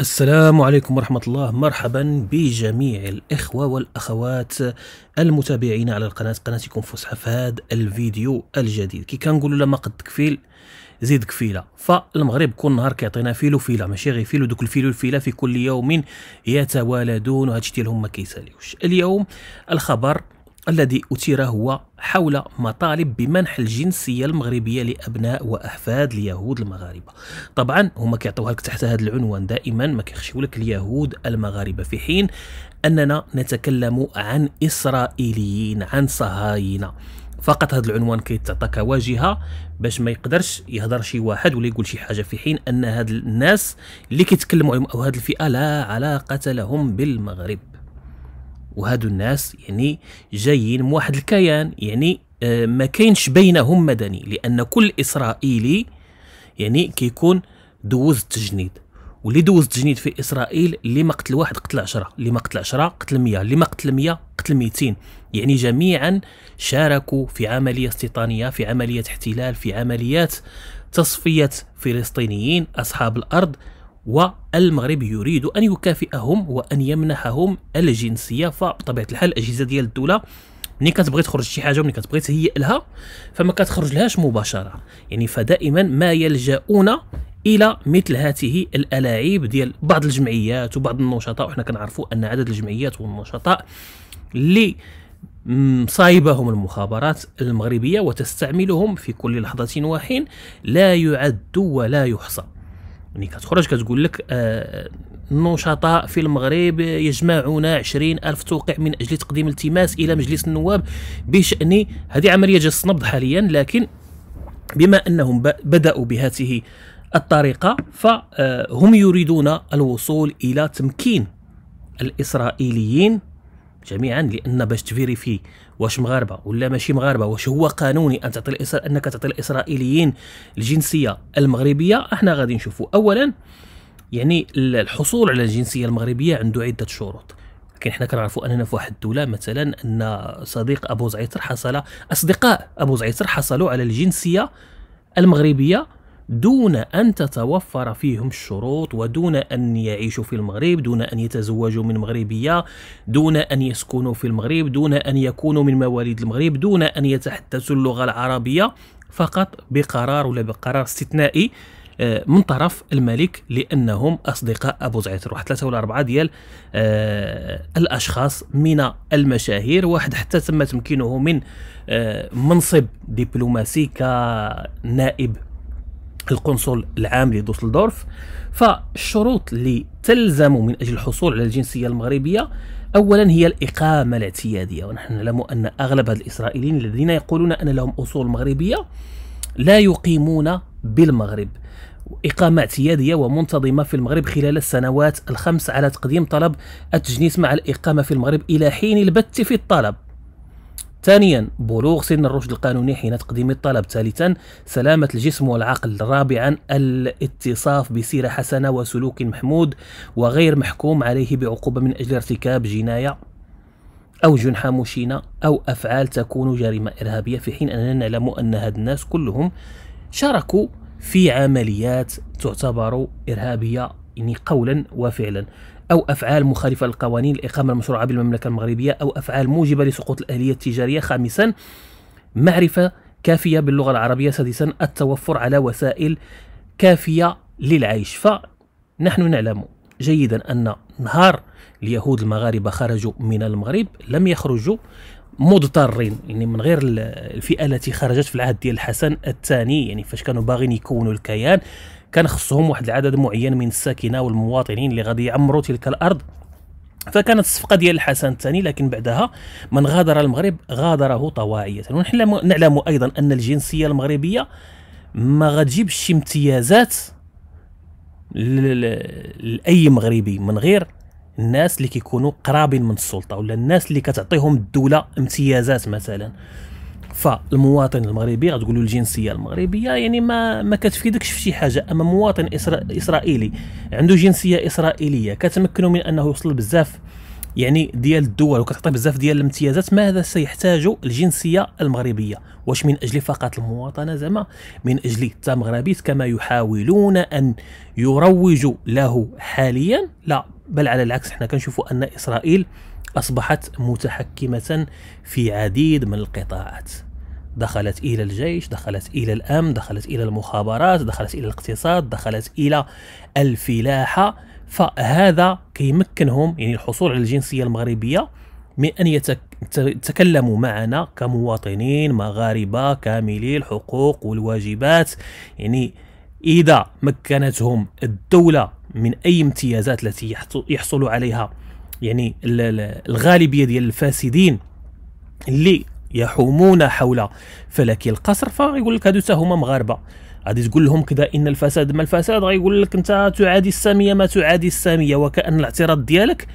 السلام عليكم ورحمة الله مرحبا بجميع الإخوة والأخوات المتابعين على القناة قناتكم فسحة في هذا الفيديو الجديد كي كنقولوا لما قد كفيل زيد كفيله فالمغرب كل نهار كيعطينا فيل وفيله ماشي غير فيل ودوك الفيل والفيله في كل يوم يتوالدون وهادشي ديالهم ما كيساليوش اليوم الخبر الذي أثير هو حول مطالب بمنح الجنسية المغربية لأبناء وأحفاد اليهود المغاربة طبعا هما كيعطيوها لك تحت هذا العنوان دائما ما كيخشيو لك اليهود المغاربة في حين أننا نتكلم عن إسرائيليين عن صهاينة فقط هذا العنوان كيتعطى كواجهه باش ما يقدرش يهضر شي واحد ولا يقول شي حاجه في حين ان هاد الناس اللي كيتكلموا عليهم او هاد الفئه لا علاقه لهم بالمغرب وهادو الناس يعني جايين من واحد الكيان يعني آه، ما كاينش بينهم مدني لان كل اسرائيلي يعني كيكون دوز التجنيد واللي دوز التجنيد في اسرائيل اللي ما قتل واحد قتل 10 اللي ما قتل 10 قتل 100 اللي ما قتل 100 قتل 200 يعني جميعا شاركوا في عمليه استيطانيه في عمليه احتلال في عمليات تصفيه فلسطينيين اصحاب الارض والمغرب يريد أن يكافئهم وأن يمنحهم الجنسية فبطبيعة الحال الأجهزة ديال الدولة ملي كتبغي تخرج شي حاجه ملي كتبغي تهيئ لها فما كتخرج لهاش مباشره يعني فدائما ما يلجؤون الى مثل هذه الالاعيب ديال بعض الجمعيات وبعض النشطاء وحنا كنعرفوا ان عدد الجمعيات والنشطاء اللي مصايبهم المخابرات المغربيه وتستعملهم في كل لحظه وحين لا يعد ولا يحصى يعني كتخرج كتقول لك آه النشطاء في المغرب يجمعون عشرين ألف توقيع من أجل تقديم التماس إلى مجلس النواب بشأن هذه عملية جس نبض حاليا لكن بما أنهم بدأوا بهذه الطريقة فهم آه، يريدون الوصول إلى تمكين الإسرائيليين جميعا لان باش تفيريفي واش مغاربه ولا ماشي مغاربه واش هو قانوني ان تعطي الإسر... انك تعطي الاسرائيليين الجنسيه المغربيه احنا غادي نشوفوا اولا يعني الحصول على الجنسيه المغربيه عنده عده شروط لكن احنا كنعرفوا اننا في واحد الدوله مثلا ان صديق ابو زعيتر حصل اصدقاء ابو زعيتر حصلوا على الجنسيه المغربيه دون أن تتوفر فيهم الشروط ودون أن يعيشوا في المغرب دون أن يتزوجوا من مغربية دون أن يسكنوا في المغرب دون أن يكونوا من مواليد المغرب دون أن يتحدثوا اللغة العربية فقط بقرار ولا بقرار استثنائي آه، من طرف الملك لانهم اصدقاء ابو زعتر واحد ثلاثه ولا اربعه ديال آه، الاشخاص من المشاهير واحد حتى تم تمكينه من آه، منصب دبلوماسي كنائب القنصل العام لدوسلدورف فالشروط اللي تلزم من اجل الحصول على الجنسيه المغربيه اولا هي الاقامه الاعتياديه ونحن نعلم ان اغلب الاسرائيليين الذين يقولون ان لهم اصول مغربيه لا يقيمون بالمغرب إقامة اعتيادية ومنتظمة في المغرب خلال السنوات الخمس على تقديم طلب التجنيس مع الإقامة في المغرب إلى حين البت في الطلب ثانيا بلوغ سن الرشد القانوني حين تقديم الطلب ثالثا سلامة الجسم والعقل رابعا الاتصاف بسيرة حسنة وسلوك محمود وغير محكوم عليه بعقوبة من أجل ارتكاب جناية أو جنحة مشينة أو أفعال تكون جريمة إرهابية في حين أننا نعلم أن هاد الناس كلهم شاركوا في عمليات تعتبر إرهابية يعني قولا وفعلا أو أفعال مخالفة للقوانين الإقامة المشروعة بالمملكة المغربية أو أفعال موجبة لسقوط الأهلية التجارية خامسا معرفة كافية باللغة العربية سادسا التوفر على وسائل كافية للعيش فنحن نعلم جيدا أن نهار اليهود المغاربة خرجوا من المغرب لم يخرجوا مضطرين يعني من غير الفئه التي خرجت في العهد ديال الحسن الثاني يعني فاش كانوا باغيين يكونوا الكيان كان خصهم واحد العدد معين من الساكنه والمواطنين اللي غادي يعمروا تلك الارض فكانت الصفقه ديال الحسن الثاني لكن بعدها من غادر المغرب غادره طواعيه ونحن نعلم ايضا ان الجنسيه المغربيه ما غتجيبش امتيازات لاي مغربي من غير الناس اللي كيكونوا قرابين من السلطه ولا الناس اللي كتعطيهم الدوله امتيازات مثلا فالمواطن المغربي غتقول الجنسيه المغربيه يعني ما ما كتفيدكش في شي حاجه اما مواطن إسرا... اسرائيلي عنده جنسيه اسرائيليه كتمكنه من انه يوصل بزاف يعني ديال الدول وكتعطي بزاف ديال الامتيازات ماذا سيحتاج الجنسيه المغربيه واش من اجل فقط المواطنه زعما من اجل التمغربيت كما يحاولون ان يروجوا له حاليا لا بل على العكس حنا كنشوفوا ان اسرائيل اصبحت متحكمه في عديد من القطاعات دخلت إلى الجيش دخلت إلى الأمن دخلت إلى المخابرات دخلت إلى الاقتصاد دخلت إلى الفلاحة فهذا كيمكنهم يعني الحصول على الجنسية المغربية من أن يتكلموا معنا كمواطنين مغاربة كاملي الحقوق والواجبات يعني إذا مكنتهم الدولة من أي امتيازات التي يحصل عليها يعني الغالبية ديال الفاسدين اللي يحومون حول فلك القصر فيقول لك هادو هما مغاربه غادي تقول لهم كذا ان الفساد ما الفساد غيقول لك انت تعادي الساميه ما تعادي الساميه وكان الاعتراض ديالك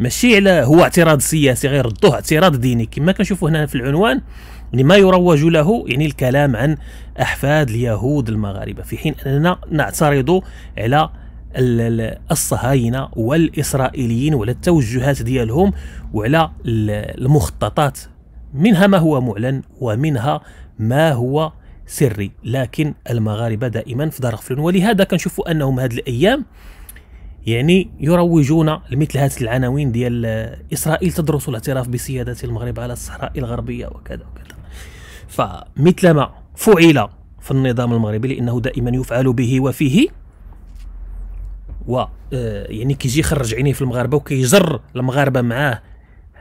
ماشي على هو اعتراض سياسي غير ردوه اعتراض ديني كما كنشوفوا هنا في العنوان لما يروج له يعني الكلام عن احفاد اليهود المغاربه في حين اننا نعترض على الصهاينه والاسرائيليين وعلى التوجهات ديالهم وعلى المخططات منها ما هو معلن ومنها ما هو سري لكن المغاربه دائما في دار غفلون ولهذا كنشوفوا انهم هذه الايام يعني يروجون لمثل هذه العناوين ديال اسرائيل تدرس الاعتراف بسياده المغرب على الصحراء الغربيه وكذا وكذا فمثل ما فعل في النظام المغربي لانه دائما يفعل به وفيه و آه، يعني كيجي يخرج عينيه في المغاربه وكيجر المغاربه معاه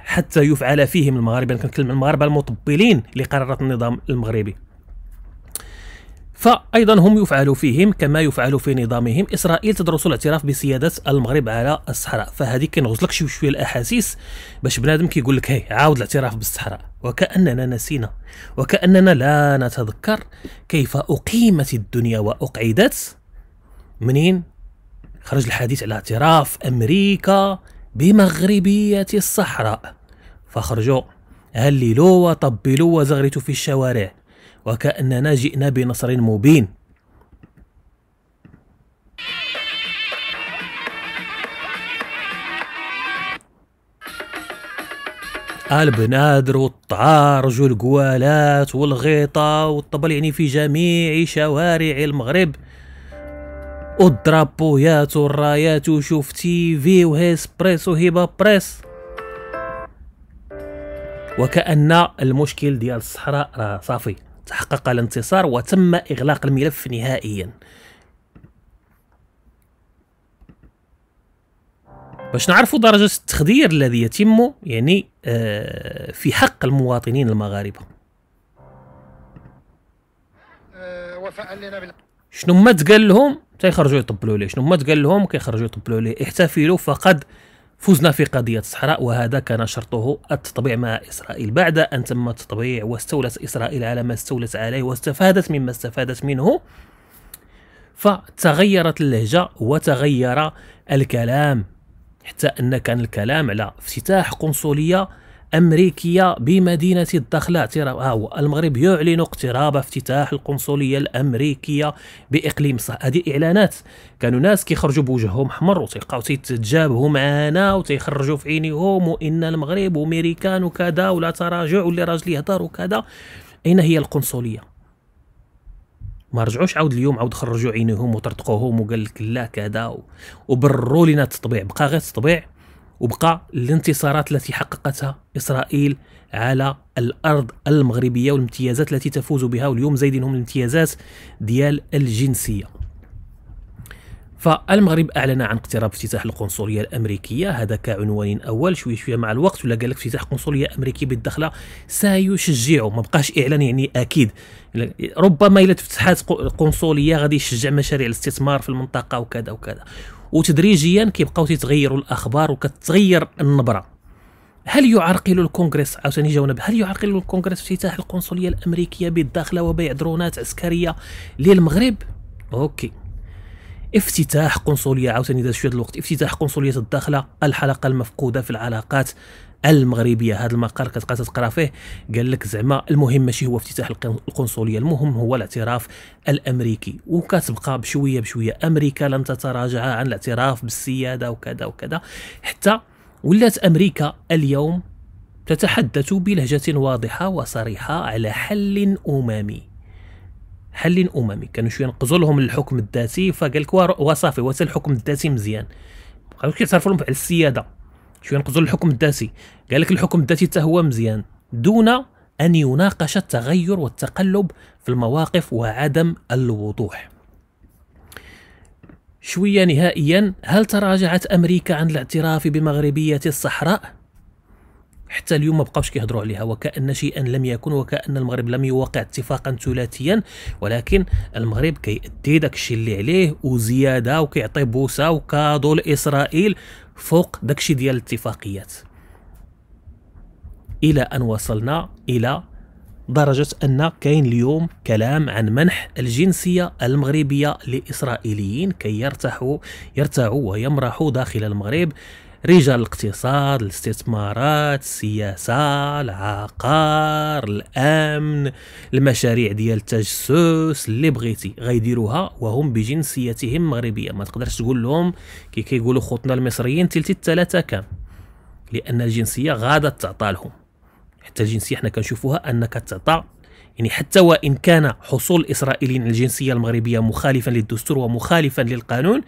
حتى يفعل فيهم المغاربه انا يعني كنتكلم عن المغاربه المطبلين لقرارات النظام المغربي فايضا هم يفعل فيهم كما يفعل في نظامهم اسرائيل تدرس الاعتراف بسياده المغرب على الصحراء فهذه كنغز لك شويه شوي الاحاسيس باش بنادم كيقول لك هي عاود الاعتراف بالصحراء وكاننا نسينا وكاننا لا نتذكر كيف اقيمت الدنيا واقعدت منين خرج الحديث على اعتراف امريكا بمغربيه الصحراء فخرجوا هللوا وطبلوا وزغرتوا في الشوارع وكأننا جئنا بنصر مبين البنادر والطعارج والقوالات والغيطة والطبل يعني في جميع شوارع المغرب والدرابويات والرايات وشوف تي في وهيسبريس وهيبا بريس وكأن المشكل ديال الصحراء راه صافي تحقق الانتصار وتم إغلاق الملف نهائيا باش نعرفوا درجة التخدير الذي يتم يعني آه، في حق المواطنين المغاربة وفاء لنا بال... شنو ما تقال لهم تيخرجوا يطبلوا ليه شنو ما تقال لهم كيخرجوا يطبلوا ليه احتفلوا فقد فزنا في قضية الصحراء وهذا كان شرطه التطبيع مع إسرائيل بعد أن تم التطبيع واستولت إسرائيل على ما استولت عليه واستفادت مما استفادت منه فتغيرت اللهجة وتغير الكلام حتى أن كان الكلام على افتتاح قنصلية أمريكية بمدينة الدخلة اعتراف ها آه، هو المغرب يعلن اقتراب افتتاح القنصلية الأمريكية بإقليم صح هذه إعلانات كانوا ناس كيخرجوا بوجههم حمر وتيلقاو تيتجابهوا معانا وتيخرجوا في عينيهم وإن المغرب وميريكان وكذا ولا تراجع واللي راجل يهضر وكذا أين هي القنصلية؟ ما رجعوش عاود اليوم عاود خرجوا عينيهم وطرطقوهم وقال لك لا كذا وبرروا لنا التطبيع بقى غير التطبيع وبقى الانتصارات التي حققتها اسرائيل على الارض المغربيه والامتيازات التي تفوز بها واليوم زايدينهم الامتيازات ديال الجنسيه فالمغرب اعلن عن اقتراب افتتاح القنصليه الامريكيه هذا كعنوان اول شويه شويه مع الوقت ولا قال لك افتتاح قنصليه امريكيه بالدخله سيشجع ما بقاش اعلان يعني اكيد ربما الا تفتحات قنصليه غادي يشجع مشاريع الاستثمار في المنطقه وكذا وكذا وتدريجيا كيبقاو تيتغيروا الاخبار وكتغير النبره هل يعرقل الكونغرس عاوتاني جاونا هل يعرقل الكونغرس افتتاح القنصليه الامريكيه بالداخله وبيع درونات عسكريه للمغرب اوكي افتتاح قنصليه عاوتاني داز شويه الوقت افتتاح قنصليه الداخله الحلقه المفقوده في العلاقات المغربيه هذا المقال كتبقى تقرا فيه قال لك زعما المهم ماشي هو افتتاح القنصليه المهم هو الاعتراف الامريكي وكتبقى بشويه بشويه امريكا لن تتراجع عن الاعتراف بالسياده وكذا وكذا حتى ولات امريكا اليوم تتحدث بلهجه واضحه وصريحه على حل اممي حل اممي كانوا شويه نقزوا لهم الحكم الذاتي فقال لك وصافي وصل الحكم الذاتي مزيان بقاو كيعترفوا لهم على السياده شو ينقذوا الحكم الذاتي قال لك الحكم الذاتي حتى هو مزيان دون ان يناقش التغير والتقلب في المواقف وعدم الوضوح شويه نهائيا هل تراجعت امريكا عن الاعتراف بمغربيه الصحراء حتى اليوم ما بقاوش كيهضروا عليها وكأن شيئا لم يكن وكأن المغرب لم يوقع اتفاقا ثلاثيا ولكن المغرب كيأدي داكشي اللي عليه وزياده وكيعطي بوسه وكادو لاسرائيل فوق داكشي ديال الاتفاقيات الى ان وصلنا الى درجة أن كاين اليوم كلام عن منح الجنسية المغربية لإسرائيليين كي يرتاحوا يرتاحوا ويمرحوا داخل المغرب رجال الاقتصاد الاستثمارات السياسة العقار الأمن المشاريع ديال التجسس اللي بغيتي غيديروها وهم بجنسيتهم مغربية ما تقدرش تقول لهم كي كيقولوا خوتنا المصريين تلتي الثلاثة كام لأن الجنسية غادا تعطى لهم حتى الجنسية حنا كنشوفوها أنك تعطى يعني حتى وإن كان حصول الإسرائيليين على الجنسية المغربية مخالفا للدستور ومخالفا للقانون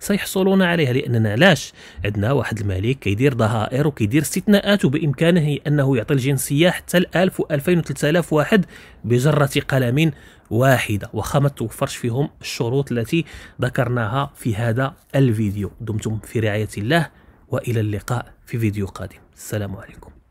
سيحصلون عليها لأننا علاش عندنا واحد الملك كيدير ظهائر وكيدير استثناءات وبإمكانه أنه يعطي الجنسية 1000 الألف و2000 و3000 واحد بجرة قلم واحدة وخا ما توفرش فيهم الشروط التي ذكرناها في هذا الفيديو دمتم في رعاية الله وإلى اللقاء في فيديو قادم السلام عليكم